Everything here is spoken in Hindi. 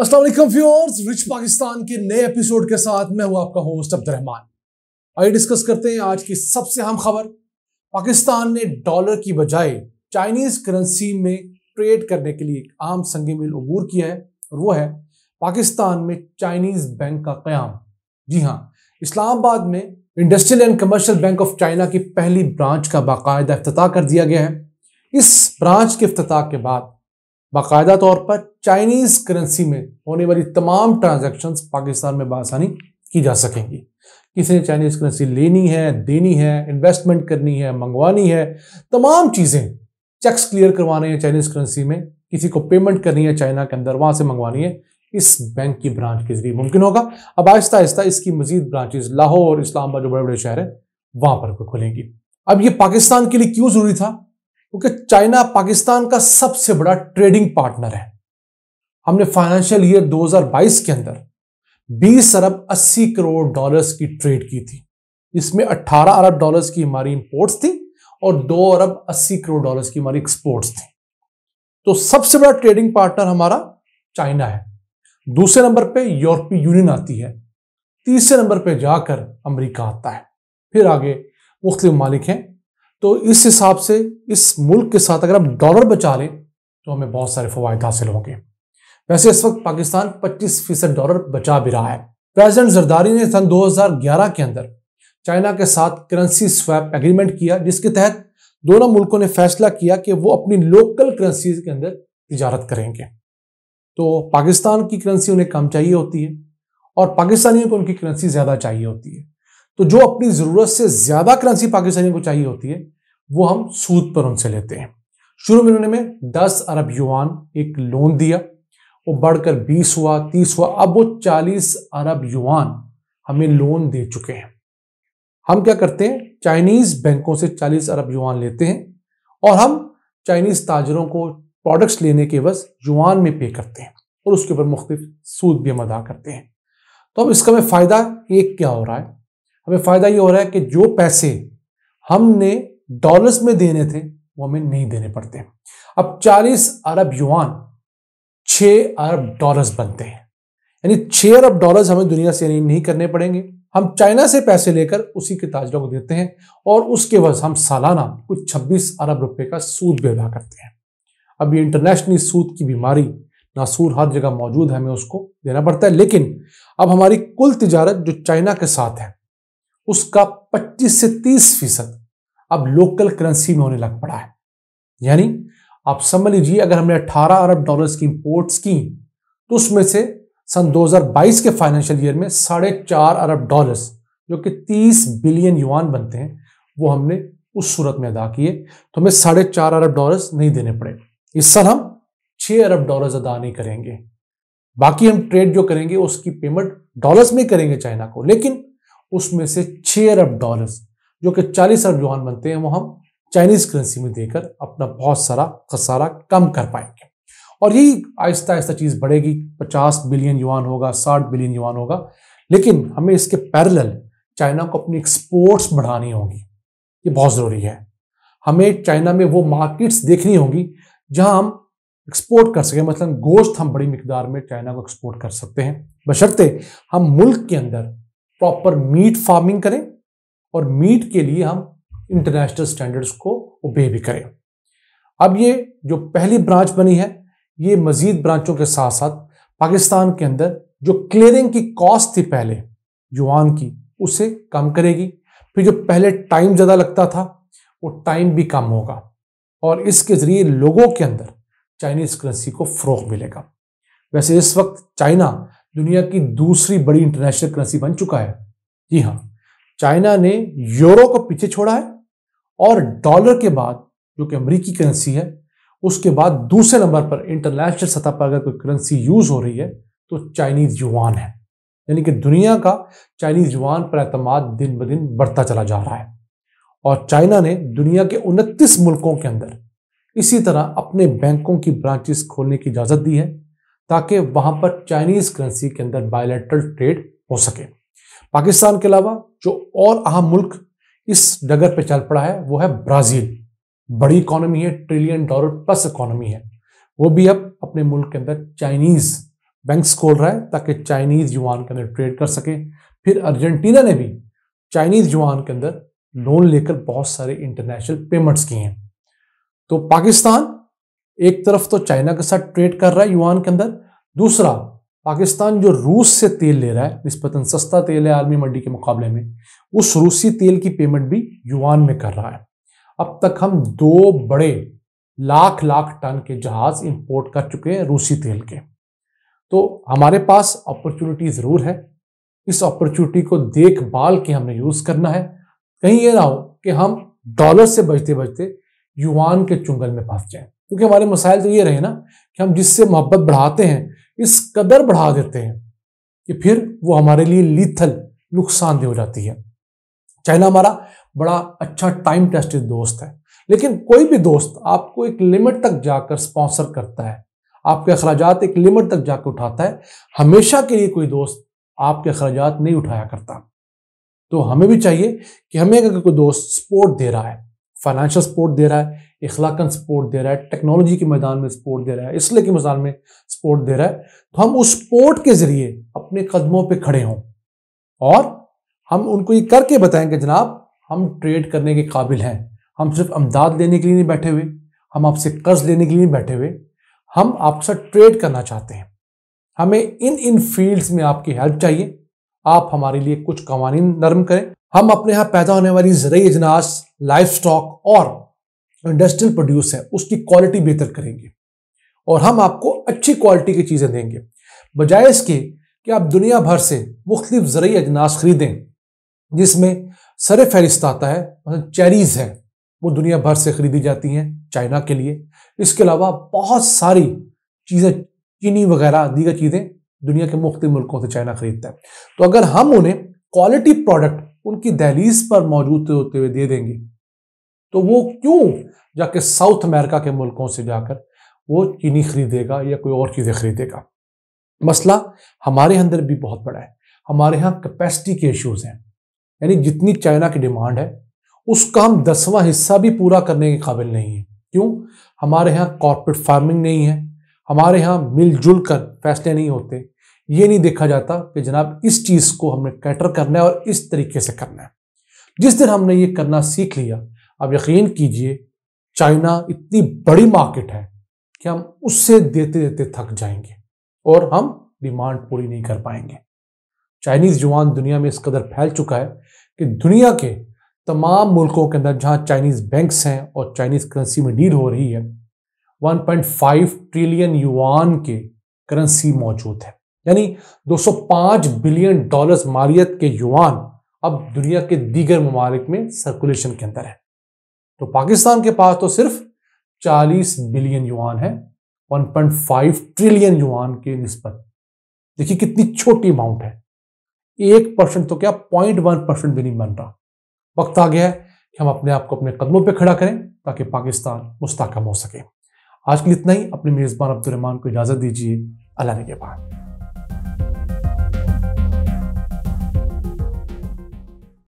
असलम व्यूअर्स रिच पाकिस्तान के नए एपिसोड के साथ मैं हूं आपका होस्ट अब्दरहमान आइए डिस्कस करते हैं आज की सबसे अहम खबर पाकिस्तान ने डॉलर की बजाय चाइनीज करेंसी में ट्रेड करने के लिए एक आम मिल अबूर किया है और वो है पाकिस्तान में चाइनीज बैंक का क्याम जी हाँ इस्लामाबाद में industrial and commercial bank of China की पहली ब्रांच का बाकायदा अफ्ताह कर दिया गया है इस ब्रांच के अफ्ताह के बाद बाकायदा तौर पर चाइनीज करेंसी में होने वाली तमाम ट्रांजेक्शन पाकिस्तान में बसानी की जा सकेंगी किसी ने चाइनीज करेंसी लेनी है देनी है इन्वेस्टमेंट करनी है मंगवानी है तमाम चीज़ें चेक्स क्लियर करवाने हैं चाइनीज करेंसी में किसी को पेमेंट करनी है चाइना के अंदर वहां से मंगवानी है इस बैंक की ब्रांच के जरिए मुमकिन होगा अब आहिस्ता आहिस्ता इसकी मजीद ब्रांचेज लाहौर और इस्लामाबाद जो बड़े बड़े शहर है वहां पर खुलेंगी अब ये पाकिस्तान के लिए क्यों जरूरी था क्योंकि चाइना पाकिस्तान का सबसे बड़ा ट्रेडिंग पार्टनर है हमने फाइनेंशियल ईयर 2022 के अंदर 20 अरब 80 करोड़ डॉलर्स की ट्रेड की थी इसमें 18 अरब डॉलर्स की हमारी इंपोर्ट्स थी और 2 अरब 80 करोड़ डॉलर्स की हमारी एक्सपोर्ट्स थी तो सबसे बड़ा ट्रेडिंग पार्टनर हमारा चाइना है दूसरे नंबर पे यूरोपीय यूनियन आती है तीसरे नंबर पे जाकर अमेरिका आता है फिर आगे मुख्तु मालिक हैं तो इस हिसाब से इस मुल्क के साथ अगर हम डॉलर बचा लें तो हमें बहुत सारे फवायद हासिल होंगे वैसे इस वक्त पाकिस्तान 25 फीसद डॉलर बचा भी रहा है प्रेसिडेंट जरदारी ने सन 2011 के अंदर चाइना के साथ करेंसी स्वैप एग्रीमेंट किया जिसके तहत दोनों मुल्कों ने फैसला किया कि वो अपनी लोकल करेंसी के अंदर तजारत करेंगे तो पाकिस्तान की करेंसी उन्हें कम चाहिए होती है और पाकिस्तानियों को उनकी करेंसी ज़्यादा चाहिए होती है तो जो अपनी ज़रूरत से ज़्यादा करेंसी पाकिस्तानियों को चाहिए होती है वो हम सूद पर उनसे लेते हैं शुरू में उन्होंने दस 10 अरब युआन एक लोन दिया वो बढ़कर 20 हुआ 30 हुआ अब वो 40 अरब युआन हमें लोन दे चुके हैं हम क्या करते हैं चाइनीज़ बैंकों से 40 अरब युआन लेते हैं और हम चाइनीज़ ताजरों को प्रोडक्ट्स लेने के बस युआन में पे करते हैं और उसके ऊपर मुख्तफ सूद भी हम अदा करते हैं तो अब इसका में फ़ायदा एक क्या हो रहा है हमें फ़ायदा ये हो रहा है कि जो पैसे हमने डॉलर्स में देने थे वो हमें नहीं देने पड़ते अब 40 अरब युवान 6 अरब डॉलर्स बनते हैं यानी 6 अरब डॉलर्स हमें दुनिया से नहीं करने पड़ेंगे हम चाइना से पैसे लेकर उसी के ताजरों को देते हैं और उसके बाद हम सालाना कुछ 26 अरब रुपए का सूद भी अदा करते हैं अब ये इंटरनेशनली सूद की बीमारी नासूर हर जगह मौजूद है हमें उसको देना पड़ता है लेकिन अब हमारी कुल तजारत जो चाइना के साथ है उसका 25 से 30 फीसद अब लोकल करेंसी में होने लग पड़ा है यानी आप समझ लीजिए अगर हमने 18 अरब डॉलर्स की इंपोर्ट्स की तो उसमें से सन 2022 के फाइनेंशियल ईयर में साढ़े चार अरब डॉलर्स जो कि 30 बिलियन युआन बनते हैं वो हमने उस सूरत में अदा किए तो हमें साढ़े चार अरब डॉलर्स नहीं देने पड़े इस साल हम छः अरब डॉलर्स अदा नहीं करेंगे बाकी हम ट्रेड जो करेंगे उसकी पेमेंट डॉलर्स में करेंगे चाइना को लेकिन उसमें से छः अरब डॉलर्स जो कि चालीस अरब युवान बनते हैं वो हम चाइनीज करेंसी में देकर अपना बहुत सारा खसारा कम कर पाएंगे और यही आहिस्ता आहिस्ता चीज़ बढ़ेगी पचास बिलियन युआन होगा साठ बिलियन युआन होगा लेकिन हमें इसके पैरल चाइना को अपनी एक्सपोर्ट्स बढ़ानी होगी ये बहुत ज़रूरी है हमें चाइना में वो मार्केट्स देखनी होगी जहां हम एक्सपोर्ट कर सकें मतलब गोश्त हम बड़ी मकदार में चाइना को एक्सपोर्ट कर सकते हैं बशर्ते हम मुल्क के अंदर प्रॉपर मीट फार्मिंग करें और मीट के लिए हम इंटरनेशनल स्टैंडर्ड्स को ओबे भी करें अब ये जो पहली ब्रांच बनी है ये मजीद ब्रांचों के साथ साथ पाकिस्तान के अंदर जो क्लियरिंग की कॉस्ट थी पहले युवान की उसे कम करेगी फिर जो पहले टाइम ज़्यादा लगता था वो टाइम भी कम होगा और इसके ज़रिए लोगों के अंदर चाइनीज़ करेंसी को फ़रोग मिलेगा वैसे इस वक्त चाइना दुनिया की दूसरी बड़ी इंटरनेशनल करेंसी बन चुका है जी हाँ चाइना ने यूरो को पीछे छोड़ा है और डॉलर के बाद जो कि अमरीकी करेंसी है उसके बाद दूसरे नंबर पर इंटरनेशनल सतह पर अगर कोई करेंसी यूज हो रही है तो चाइनीज युवान है यानी कि दुनिया का चाइनीज युवान पर अतमाद दिन ब दिन बढ़ता चला जा रहा है और चाइना ने दुनिया के उनतीस मुल्कों के अंदर इसी तरह अपने बैंकों की ब्रांचेस खोलने की इजाज़त दी है ताकि वहां पर चाइनीज करेंसी के अंदर बायोलेट्रल ट्रेड हो सके पाकिस्तान के अलावा जो और अहम मुल्क इस डगर पे चल पड़ा है वो है ब्राजील बड़ी इकोनॉमी है ट्रिलियन डॉलर प्लस इकोनॉमी है वो भी अब अपने मुल्क के अंदर चाइनीज बैंक्स खोल रहा है ताकि चाइनीज युवान के अंदर ट्रेड कर सके फिर अर्जेंटीना ने भी चाइनीज युवान के अंदर लोन लेकर बहुत सारे इंटरनेशनल पेमेंट्स किए हैं तो पाकिस्तान एक तरफ तो चाइना के साथ ट्रेड कर रहा है युवान के अंदर दूसरा पाकिस्तान जो रूस से तेल ले रहा है निस्पतन सस्ता तेल है आर्मी मंडी के मुकाबले में उस रूसी तेल की पेमेंट भी युवान में कर रहा है अब तक हम दो बड़े लाख लाख टन के जहाज इंपोर्ट कर चुके हैं रूसी तेल के तो हमारे पास अपॉर्चुनिटी ज़रूर है इस अपॉर्चुनिटी को देखभाल के हमें यूज़ करना है कहीं ये ना हो कि हम डॉलर से बचते बचते युवान के चुंगल में फंस जाएं क्योंकि हमारे मसाइल तो ये रहे ना कि हम जिससे मोहब्बत बढ़ाते हैं इस कदर बढ़ा देते हैं कि फिर वो हमारे लिए लीथल नुकसानदेह हो जाती है चाइना हमारा बड़ा अच्छा टाइम टेस्टेड दोस्त है लेकिन कोई भी दोस्त आपको एक लिमिट तक जाकर स्पॉन्सर करता है आपके अखराज एक लिमिट तक जाकर उठाता है हमेशा के लिए कोई दोस्त आपके अखराज नहीं उठाया करता तो हमें भी चाहिए कि हमें अगर कोई दोस्त सपोर्ट दे रहा है फाइनेंशियल सपोर्ट दे रहा है इखलाकन सपोर्ट दे रहा है टेक्नोलॉजी के मैदान में सपोर्ट दे रहा है इसलिए के मैदान में सपोर्ट दे रहा है तो हम उस सपोर्ट के जरिए अपने कदमों पर खड़े हों और हम उनको ये करके कि जनाब हम ट्रेड करने के काबिल हैं हम सिर्फ अमदाद लेने के लिए नहीं बैठे हुए हम आपसे कर्ज लेने के लिए नहीं बैठे हुए हम आपके साथ ट्रेड करना चाहते हैं हमें इन इन फील्ड्स में आपकी हेल्प चाहिए आप हमारे लिए कुछ कवानीन नरम करें हम अपने यहाँ पैदा होने वाली जरिए अजनास लाइफ स्टॉक और इंडस्ट्रियल प्रोड्यूस है उसकी क्वालिटी बेहतर करेंगे और हम आपको अच्छी क्वालिटी की चीज़ें देंगे बजाय इसके कि आप दुनिया भर से मुख्तलिफ जरिए अजनास खरीदें जिसमें सर फहरिस्त आता है मतलब चेरीज है वो दुनिया भर से खरीदी जाती हैं चाइना के लिए इसके अलावा बहुत सारी चीज़ें चीनी वगैरह दीगर चीज़ें दुनिया के मुख्त मुल्कों से चाइना खरीदता है तो अगर हम उन्हें क्वालिटी प्रोडक्ट उनकी दहलीज पर मौजूद तो होते हुए दे देंगे तो वो क्यों जाके साउथ अमेरिका के मुल्कों से जाकर वो चीनी खरीदेगा या कोई और चीज़ें खरीदेगा मसला हमारे अंदर भी बहुत बड़ा है हमारे यहाँ कैपेसिटी के इश्यूज़ हैं यानी जितनी चाइना की डिमांड है उसका हम दसवां हिस्सा भी पूरा करने के काबिल नहीं है क्यों हमारे यहाँ कॉरपोरेट फार्मिंग नहीं है हमारे यहाँ मिलजुल कर फैसले नहीं होते ये नहीं देखा जाता कि जनाब इस चीज़ को हमने कैटर करना है और इस तरीके से करना है जिस दिन हमने ये करना सीख लिया अब यकीन कीजिए चाइना इतनी बड़ी मार्केट है कि हम उससे देते देते थक जाएंगे और हम डिमांड पूरी नहीं कर पाएंगे चाइनीज़ जुबान दुनिया में इस कदर फैल चुका है कि दुनिया के तमाम मुल्कों के अंदर जहाँ चाइनीज़ बैंक्स हैं और चाइनीज़ करेंसी में डील हो रही है 1.5 ट्रिलियन युआन के करेंसी मौजूद है यानी 205 बिलियन डॉलर्स मालियत के युवान अब दुनिया के दीगर ममालिक में सर्कुलेशन के अंदर है तो पाकिस्तान के पास तो सिर्फ 40 बिलियन युवान है 1.5 ट्रिलियन युवान के नस्बत देखिए कितनी छोटी अमाउंट है एक परसेंट तो क्या पॉइंट वन परसेंट भी नहीं बन रहा वक्त आ गया है कि हम अपने आप को अपने कदमों पर खड़ा करें ताकि पाकिस्तान मुस्तकम हो सके आज के लिए इतना ही अपने मेज़बान अब्दुलरहमान को इजाज़त दीजिए अल्लाह ने के बाद